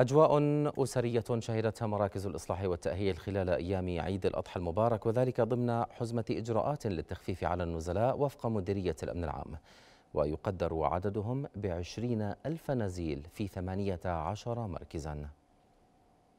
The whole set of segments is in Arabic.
أجواء أسرية شهدتها مراكز الإصلاح والتأهيل خلال أيام عيد الأضحى المبارك وذلك ضمن حزمة إجراءات للتخفيف على النزلاء وفق مديرية الأمن العام ويقدر عددهم بعشرين ألف نزيل في ثمانية عشر مركزاً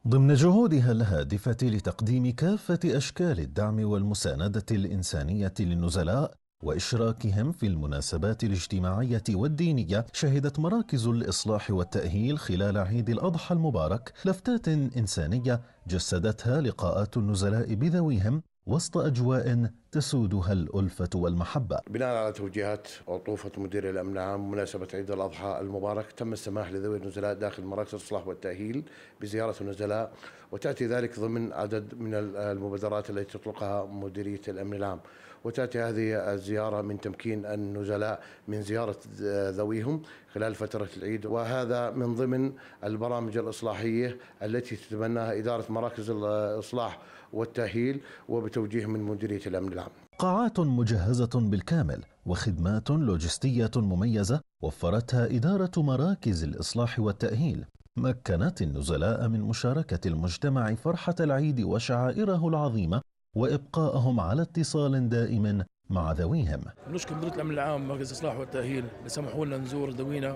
ضمن جهودها الهادفة لتقديم كافة أشكال الدعم والمساندة الإنسانية للنزلاء وإشراكهم في المناسبات الاجتماعية والدينية شهدت مراكز الإصلاح والتأهيل خلال عيد الأضحى المبارك لفتات إنسانية جسدتها لقاءات النزلاء بذويهم وسط أجواء تسودها الألفة والمحبة بناء على توجيهات عطوفة مدير الأمن العام مناسبة عيد الأضحى المبارك تم السماح لذوي النزلاء داخل مراكز الإصلاح والتأهيل بزيارة النزلاء وتأتي ذلك ضمن عدد من المبادرات التي تطلقها مديرية الأمن العام وتأتي هذه الزيارة من تمكين النزلاء من زيارة ذويهم خلال فترة العيد وهذا من ضمن البرامج الإصلاحية التي تتبناها إدارة مراكز الإصلاح والتأهيل وبتوجيه من مديرية الأمن العام العام قاعات مجهزة بالكامل وخدمات لوجستية مميزة وفرتها إدارة مراكز الإصلاح والتأهيل مكنت النزلاء من مشاركة المجتمع فرحة العيد وشعائره العظيمة وإبقائهم على اتصال دائم مع ذويهم نشكر مديرية الأمن العام مركز الإصلاح والتأهيل لسمحوا لنا نزور ذوينا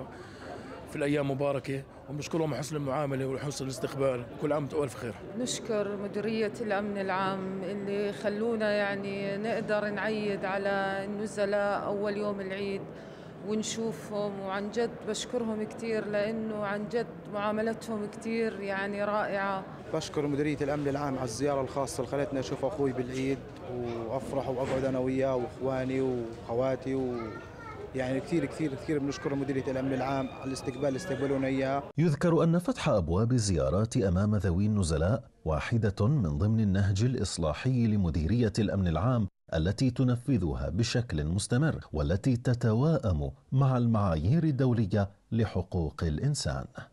في الأيام مباركة ونشكرهم حسن المعاملة وحسن الاستقبال كل عام وأنتم خير نشكر مديرية الأمن العام اللي خلونا يعني نقدر نعيد على النزلاء أول يوم العيد ونشوفهم وعن جد بشكرهم كثير لأنه عن جد معاملتهم كثير يعني رائعة بشكر مديرية الأمن العام على الزيارة الخاصة اللي خلتني أشوف أخوي بالعيد وأفرح وأقعد أنا وياه وإخواني وخواتي و... يعني كثير كثير كثير بنشكر مديريه الامن العام على الاستقبال اللي استقبلونا اياه يذكر ان فتح ابواب الزيارات امام ذوي النزلاء واحده من ضمن النهج الاصلاحي لمديريه الامن العام التي تنفذها بشكل مستمر والتي تتواءم مع المعايير الدوليه لحقوق الانسان